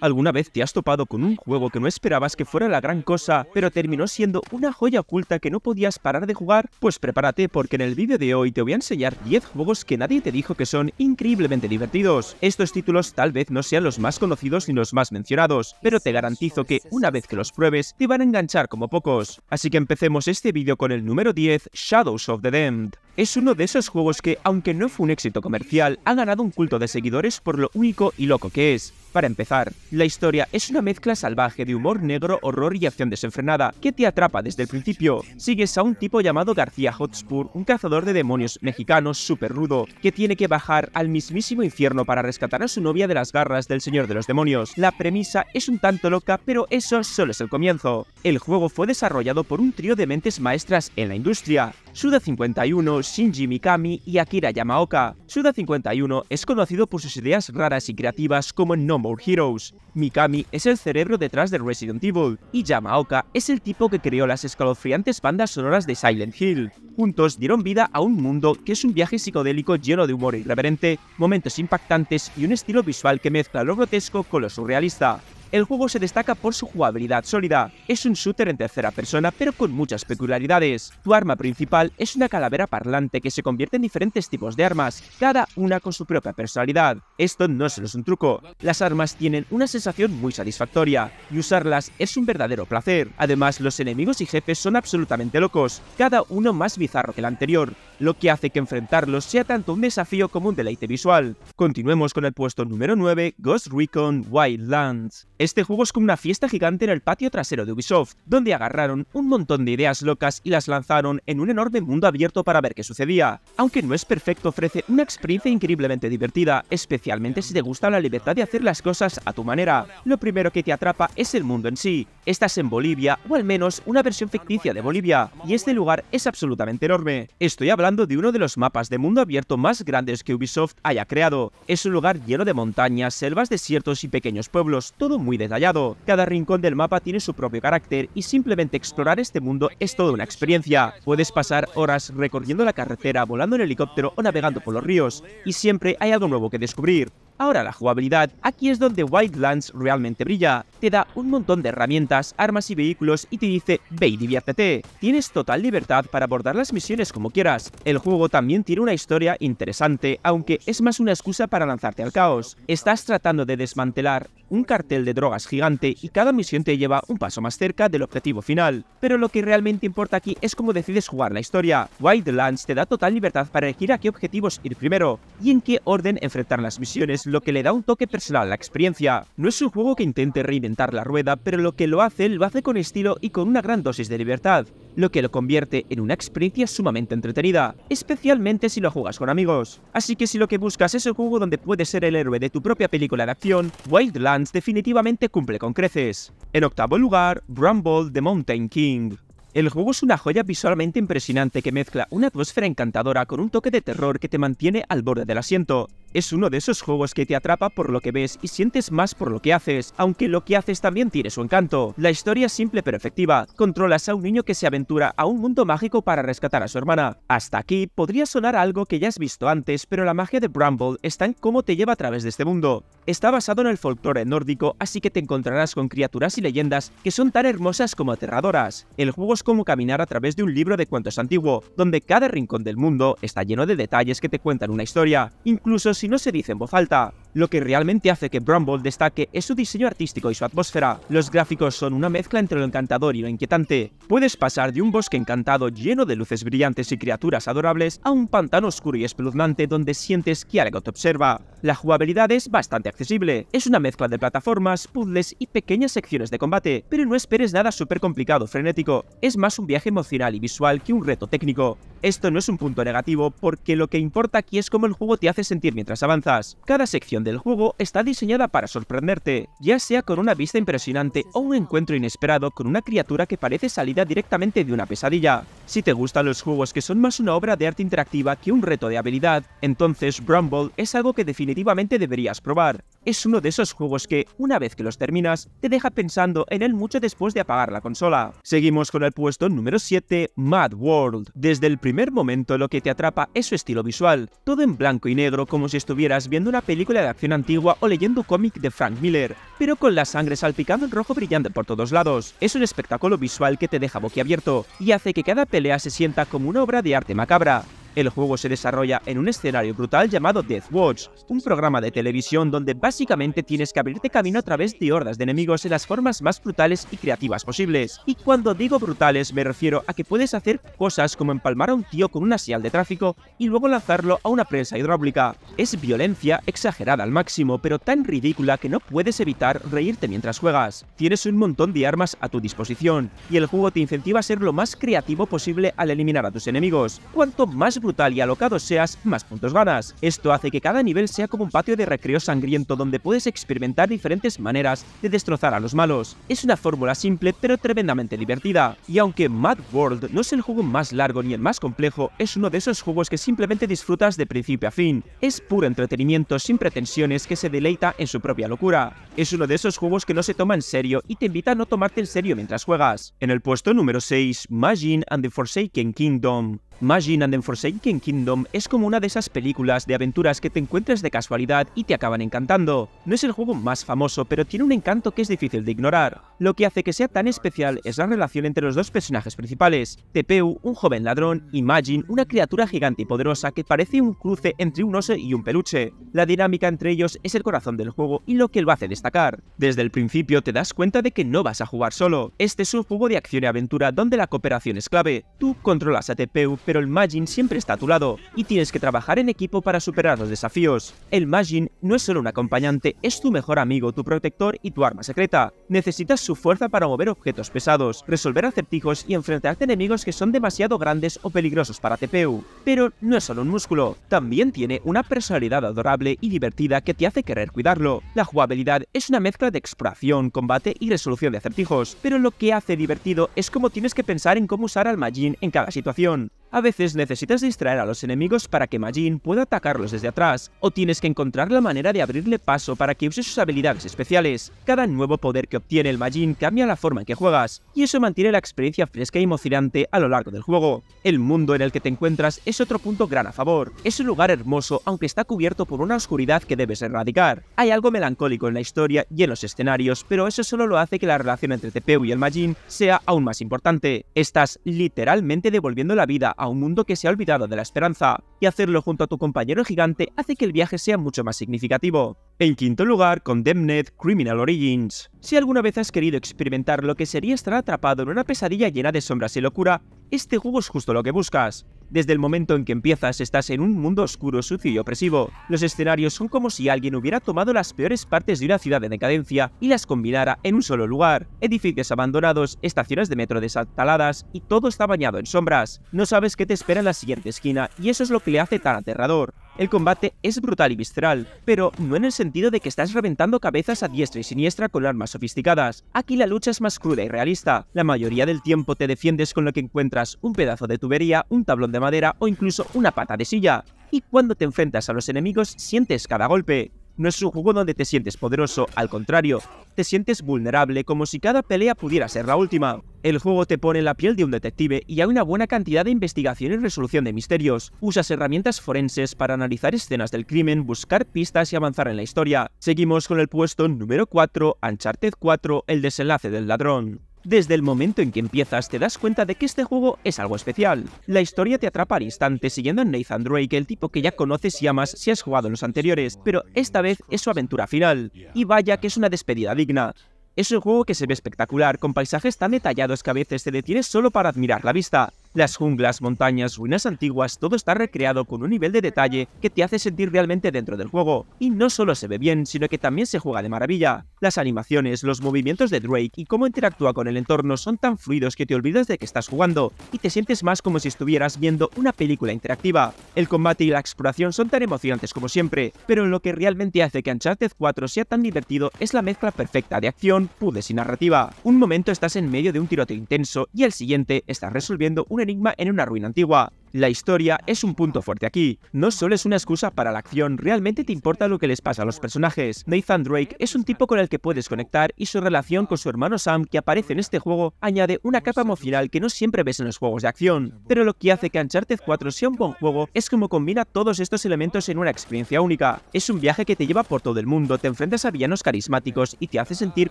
¿Alguna vez te has topado con un juego que no esperabas que fuera la gran cosa, pero terminó siendo una joya oculta que no podías parar de jugar? Pues prepárate porque en el vídeo de hoy te voy a enseñar 10 juegos que nadie te dijo que son increíblemente divertidos. Estos títulos tal vez no sean los más conocidos ni los más mencionados, pero te garantizo que una vez que los pruebes te van a enganchar como pocos. Así que empecemos este vídeo con el número 10, Shadows of the Damned es uno de esos juegos que, aunque no fue un éxito comercial, ha ganado un culto de seguidores por lo único y loco que es. Para empezar, la historia es una mezcla salvaje de humor negro, horror y acción desenfrenada, que te atrapa desde el principio. Sigues a un tipo llamado García Hotspur, un cazador de demonios mexicano súper rudo, que tiene que bajar al mismísimo infierno para rescatar a su novia de las garras del Señor de los Demonios. La premisa es un tanto loca, pero eso solo es el comienzo. El juego fue desarrollado por un trío de mentes maestras en la industria, Suda51, Shinji Mikami y Akira Yamaoka. Suda51 es conocido por sus ideas raras y creativas como No More Heroes. Mikami es el cerebro detrás de Resident Evil y Yamaoka es el tipo que creó las escalofriantes bandas sonoras de Silent Hill. Juntos dieron vida a un mundo que es un viaje psicodélico lleno de humor irreverente, momentos impactantes y un estilo visual que mezcla lo grotesco con lo surrealista. El juego se destaca por su jugabilidad sólida. Es un shooter en tercera persona pero con muchas peculiaridades. Tu arma principal es una calavera parlante que se convierte en diferentes tipos de armas, cada una con su propia personalidad. Esto no solo es un truco, las armas tienen una sensación muy satisfactoria, y usarlas es un verdadero placer. Además, los enemigos y jefes son absolutamente locos, cada uno más bizarro que el anterior, lo que hace que enfrentarlos sea tanto un desafío como un deleite visual. Continuemos con el puesto número 9, Ghost Recon Wildlands. Este juego es como una fiesta gigante en el patio trasero de Ubisoft, donde agarraron un montón de ideas locas y las lanzaron en un enorme mundo abierto para ver qué sucedía. Aunque no es perfecto, ofrece una experiencia increíblemente divertida, especialmente especialmente si te gusta la libertad de hacer las cosas a tu manera. Lo primero que te atrapa es el mundo en sí, Estás en Bolivia, o al menos una versión ficticia de Bolivia, y este lugar es absolutamente enorme. Estoy hablando de uno de los mapas de mundo abierto más grandes que Ubisoft haya creado. Es un lugar lleno de montañas, selvas, desiertos y pequeños pueblos, todo muy detallado. Cada rincón del mapa tiene su propio carácter y simplemente explorar este mundo es toda una experiencia. Puedes pasar horas recorriendo la carretera, volando en helicóptero o navegando por los ríos, y siempre hay algo nuevo que descubrir. Ahora la jugabilidad, aquí es donde Wildlands realmente brilla. Te da un montón de herramientas, armas y vehículos y te dice ve y diviértete. Tienes total libertad para abordar las misiones como quieras. El juego también tiene una historia interesante, aunque es más una excusa para lanzarte al caos. Estás tratando de desmantelar un cartel de drogas gigante y cada misión te lleva un paso más cerca del objetivo final. Pero lo que realmente importa aquí es cómo decides jugar la historia. Wildlands te da total libertad para elegir a qué objetivos ir primero y en qué orden enfrentar las misiones, lo que le da un toque personal a la experiencia. No es un juego que intente reinventar la rueda, pero lo que lo hace, lo hace con estilo y con una gran dosis de libertad lo que lo convierte en una experiencia sumamente entretenida, especialmente si lo juegas con amigos. Así que si lo que buscas es un juego donde puedes ser el héroe de tu propia película de acción, Wildlands definitivamente cumple con creces. En octavo lugar, Rumble The Mountain King. El juego es una joya visualmente impresionante que mezcla una atmósfera encantadora con un toque de terror que te mantiene al borde del asiento, es uno de esos juegos que te atrapa por lo que ves y sientes más por lo que haces, aunque lo que haces también tiene su encanto. La historia es simple pero efectiva. Controlas a un niño que se aventura a un mundo mágico para rescatar a su hermana. Hasta aquí podría sonar algo que ya has visto antes, pero la magia de Bramble está en cómo te lleva a través de este mundo. Está basado en el folclore nórdico, así que te encontrarás con criaturas y leyendas que son tan hermosas como aterradoras. El juego es como caminar a través de un libro de cuentos antiguo, donde cada rincón del mundo está lleno de detalles que te cuentan una historia. Incluso si no se dice en voz alta, lo que realmente hace que Bramble destaque es su diseño artístico y su atmósfera. Los gráficos son una mezcla entre lo encantador y lo inquietante. Puedes pasar de un bosque encantado lleno de luces brillantes y criaturas adorables a un pantano oscuro y espeluznante donde sientes que algo te observa. La jugabilidad es bastante accesible. Es una mezcla de plataformas, puzzles y pequeñas secciones de combate, pero no esperes nada súper complicado o frenético. Es más un viaje emocional y visual que un reto técnico. Esto no es un punto negativo porque lo que importa aquí es cómo el juego te hace sentir mientras avanzas. Cada sección del juego está diseñada para sorprenderte, ya sea con una vista impresionante o un encuentro inesperado con una criatura que parece salida directamente de una pesadilla. Si te gustan los juegos que son más una obra de arte interactiva que un reto de habilidad, entonces Bramble es algo que definitivamente deberías probar. Es uno de esos juegos que, una vez que los terminas, te deja pensando en él mucho después de apagar la consola. Seguimos con el puesto número 7, Mad World. Desde el primer momento lo que te atrapa es su estilo visual, todo en blanco y negro como si estuvieras viendo una película de acción antigua o leyendo cómic de Frank Miller, pero con la sangre salpicando en rojo brillante por todos lados. Es un espectáculo visual que te deja boquiabierto y hace que cada pelea se sienta como una obra de arte macabra. El juego se desarrolla en un escenario brutal llamado Death Watch, un programa de televisión donde básicamente tienes que abrirte camino a través de hordas de enemigos en las formas más brutales y creativas posibles. Y cuando digo brutales me refiero a que puedes hacer cosas como empalmar a un tío con una asial de tráfico y luego lanzarlo a una prensa hidráulica. Es violencia exagerada al máximo, pero tan ridícula que no puedes evitar reírte mientras juegas. Tienes un montón de armas a tu disposición, y el juego te incentiva a ser lo más creativo posible al eliminar a tus enemigos. Cuanto más brutal y alocado seas, más puntos ganas. Esto hace que cada nivel sea como un patio de recreo sangriento donde puedes experimentar diferentes maneras de destrozar a los malos. Es una fórmula simple pero tremendamente divertida, y aunque Mad World no es el juego más largo ni el más complejo, es uno de esos juegos que simplemente disfrutas de principio a fin. Es puro entretenimiento sin pretensiones que se deleita en su propia locura. Es uno de esos juegos que no se toma en serio y te invita a no tomarte en serio mientras juegas. En el puesto número 6, Majin and the Forsaken Kingdom. Majin and the Forsaken Kingdom es como una de esas películas de aventuras que te encuentras de casualidad y te acaban encantando. No es el juego más famoso, pero tiene un encanto que es difícil de ignorar. Lo que hace que sea tan especial es la relación entre los dos personajes principales, Tepeu, un joven ladrón, y Majin, una criatura gigante y poderosa que parece un cruce entre un oso y un peluche. La dinámica entre ellos es el corazón del juego y lo que lo hace destacar. Desde el principio te das cuenta de que no vas a jugar solo. Este es un juego de acción y aventura donde la cooperación es clave. Tú controlas a Tepeu, pero el Majin siempre está a tu lado, y tienes que trabajar en equipo para superar los desafíos. El Majin no es solo un acompañante, es tu mejor amigo, tu protector y tu arma secreta. Necesitas su fuerza para mover objetos pesados, resolver acertijos y enfrentarte a enemigos que son demasiado grandes o peligrosos para TPU. Pero no es solo un músculo, también tiene una personalidad adorable y divertida que te hace querer cuidarlo. La jugabilidad es una mezcla de exploración, combate y resolución de acertijos, pero lo que hace divertido es cómo tienes que pensar en cómo usar al Majin en cada situación. A veces necesitas distraer a los enemigos para que Majin pueda atacarlos desde atrás, o tienes que encontrar la manera de abrirle paso para que use sus habilidades especiales. Cada nuevo poder que obtiene el Majin cambia la forma en que juegas, y eso mantiene la experiencia fresca y emocionante a lo largo del juego. El mundo en el que te encuentras es otro punto gran a favor. Es un lugar hermoso aunque está cubierto por una oscuridad que debes erradicar. Hay algo melancólico en la historia y en los escenarios, pero eso solo lo hace que la relación entre Tepeu y el Majin sea aún más importante. Estás literalmente devolviendo la vida a un mundo que se ha olvidado de la esperanza, y hacerlo junto a tu compañero gigante hace que el viaje sea mucho más significativo. En quinto lugar, Condemned Criminal Origins. Si alguna vez has querido experimentar lo que sería estar atrapado en una pesadilla llena de sombras y locura, este juego es justo lo que buscas. Desde el momento en que empiezas estás en un mundo oscuro, sucio y opresivo. Los escenarios son como si alguien hubiera tomado las peores partes de una ciudad de decadencia y las combinara en un solo lugar. Edificios abandonados, estaciones de metro desataladas y todo está bañado en sombras. No sabes qué te espera en la siguiente esquina y eso es lo que le hace tan aterrador. El combate es brutal y visceral, pero no en el sentido de que estás reventando cabezas a diestra y siniestra con armas sofisticadas. Aquí la lucha es más cruda y realista. La mayoría del tiempo te defiendes con lo que encuentras un pedazo de tubería, un tablón de madera o incluso una pata de silla. Y cuando te enfrentas a los enemigos sientes cada golpe. No es un juego donde te sientes poderoso, al contrario, te sientes vulnerable como si cada pelea pudiera ser la última. El juego te pone en la piel de un detective y hay una buena cantidad de investigación y resolución de misterios. Usas herramientas forenses para analizar escenas del crimen, buscar pistas y avanzar en la historia. Seguimos con el puesto número 4, Uncharted 4, el desenlace del ladrón. Desde el momento en que empiezas te das cuenta de que este juego es algo especial. La historia te atrapa al instante siguiendo a Nathan Drake, el tipo que ya conoces y amas si has jugado en los anteriores, pero esta vez es su aventura final. Y vaya que es una despedida digna. Es un juego que se ve espectacular, con paisajes tan detallados que a veces te detienes solo para admirar la vista, las junglas, montañas, ruinas antiguas, todo está recreado con un nivel de detalle que te hace sentir realmente dentro del juego. Y no solo se ve bien, sino que también se juega de maravilla. Las animaciones, los movimientos de Drake y cómo interactúa con el entorno son tan fluidos que te olvidas de que estás jugando y te sientes más como si estuvieras viendo una película interactiva. El combate y la exploración son tan emocionantes como siempre, pero lo que realmente hace que Uncharted 4 sea tan divertido es la mezcla perfecta de acción, pudes y narrativa. Un momento estás en medio de un tiroteo intenso y el siguiente estás resolviendo un enigma en una ruina antigua. La historia es un punto fuerte aquí. No solo es una excusa para la acción, realmente te importa lo que les pasa a los personajes. Nathan Drake es un tipo con el que puedes conectar y su relación con su hermano Sam, que aparece en este juego, añade una capa emocional que no siempre ves en los juegos de acción. Pero lo que hace que Uncharted 4 sea un buen juego es como combina todos estos elementos en una experiencia única. Es un viaje que te lleva por todo el mundo, te enfrentas a villanos carismáticos y te hace sentir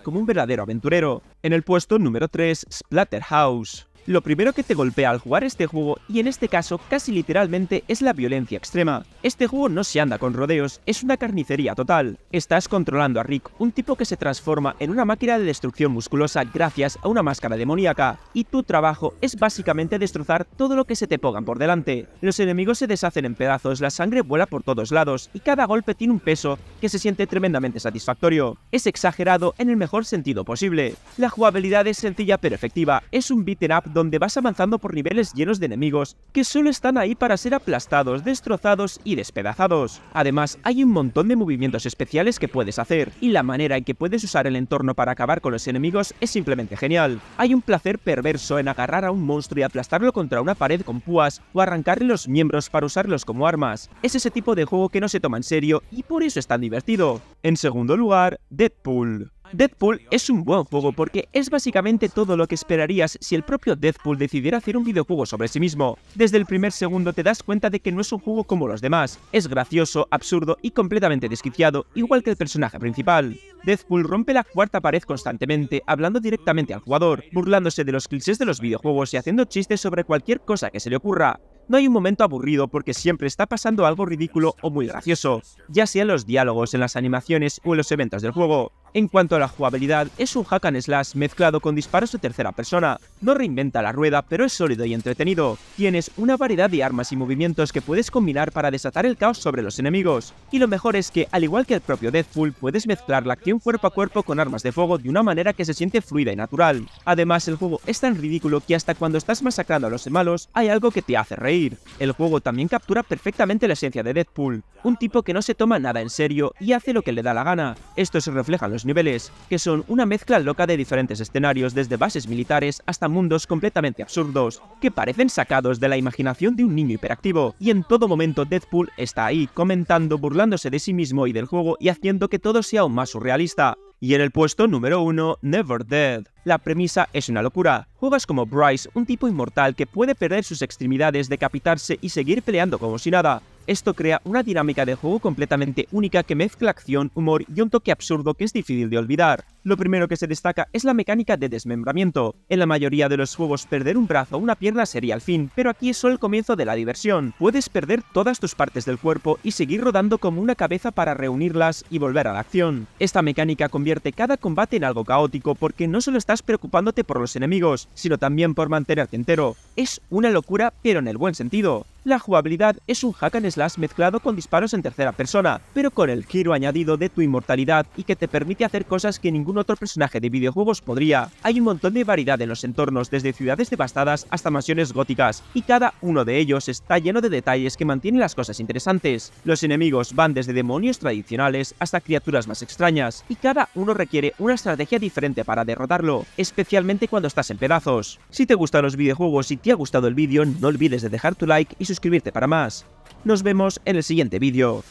como un verdadero aventurero. En el puesto número 3, Splatterhouse. Lo primero que te golpea al jugar este juego, y en este caso casi literalmente, es la violencia extrema. Este juego no se anda con rodeos, es una carnicería total. Estás controlando a Rick, un tipo que se transforma en una máquina de destrucción musculosa gracias a una máscara demoníaca, y tu trabajo es básicamente destrozar todo lo que se te pongan por delante. Los enemigos se deshacen en pedazos, la sangre vuela por todos lados, y cada golpe tiene un peso que se siente tremendamente satisfactorio. Es exagerado en el mejor sentido posible. La jugabilidad es sencilla pero efectiva, es un beat'em up donde vas avanzando por niveles llenos de enemigos que solo están ahí para ser aplastados, destrozados y despedazados. Además, hay un montón de movimientos especiales que puedes hacer, y la manera en que puedes usar el entorno para acabar con los enemigos es simplemente genial. Hay un placer perverso en agarrar a un monstruo y aplastarlo contra una pared con púas, o arrancarle los miembros para usarlos como armas. Es ese tipo de juego que no se toma en serio y por eso es tan divertido. En segundo lugar, Deadpool. Deadpool es un buen juego porque es básicamente todo lo que esperarías si el propio Deadpool decidiera hacer un videojuego sobre sí mismo. Desde el primer segundo te das cuenta de que no es un juego como los demás, es gracioso, absurdo y completamente desquiciado, igual que el personaje principal. Deadpool rompe la cuarta pared constantemente, hablando directamente al jugador, burlándose de los clichés de los videojuegos y haciendo chistes sobre cualquier cosa que se le ocurra. No hay un momento aburrido porque siempre está pasando algo ridículo o muy gracioso, ya sea en los diálogos, en las animaciones o en los eventos del juego. En cuanto a la jugabilidad, es un hack and slash mezclado con disparos de tercera persona. No reinventa la rueda, pero es sólido y entretenido. Tienes una variedad de armas y movimientos que puedes combinar para desatar el caos sobre los enemigos. Y lo mejor es que, al igual que el propio Deadpool, puedes mezclar la acción cuerpo a cuerpo con armas de fuego de una manera que se siente fluida y natural. Además, el juego es tan ridículo que hasta cuando estás masacrando a los malos, hay algo que te hace reír. El juego también captura perfectamente la esencia de Deadpool, un tipo que no se toma nada en serio y hace lo que le da la gana. Esto se refleja en los niveles, que son una mezcla loca de diferentes escenarios desde bases militares hasta mundos completamente absurdos, que parecen sacados de la imaginación de un niño hiperactivo, y en todo momento Deadpool está ahí, comentando, burlándose de sí mismo y del juego y haciendo que todo sea aún más surrealista. Y en el puesto número 1, Never Dead. La premisa es una locura. Juegas como Bryce, un tipo inmortal que puede perder sus extremidades, decapitarse y seguir peleando como si nada. Esto crea una dinámica de juego completamente única que mezcla acción, humor y un toque absurdo que es difícil de olvidar. Lo primero que se destaca es la mecánica de desmembramiento. En la mayoría de los juegos perder un brazo o una pierna sería el fin, pero aquí es solo el comienzo de la diversión. Puedes perder todas tus partes del cuerpo y seguir rodando como una cabeza para reunirlas y volver a la acción. Esta mecánica convierte cada combate en algo caótico porque no solo estás preocupándote por los enemigos, sino también por mantenerte entero. Es una locura, pero en el buen sentido. La jugabilidad es un hack and slash mezclado con disparos en tercera persona, pero con el giro añadido de tu inmortalidad y que te permite hacer cosas que ninguno otro personaje de videojuegos podría. Hay un montón de variedad en los entornos, desde ciudades devastadas hasta mansiones góticas, y cada uno de ellos está lleno de detalles que mantienen las cosas interesantes. Los enemigos van desde demonios tradicionales hasta criaturas más extrañas, y cada uno requiere una estrategia diferente para derrotarlo, especialmente cuando estás en pedazos. Si te gustan los videojuegos y te ha gustado el vídeo, no olvides de dejar tu like y suscribirte para más. Nos vemos en el siguiente vídeo.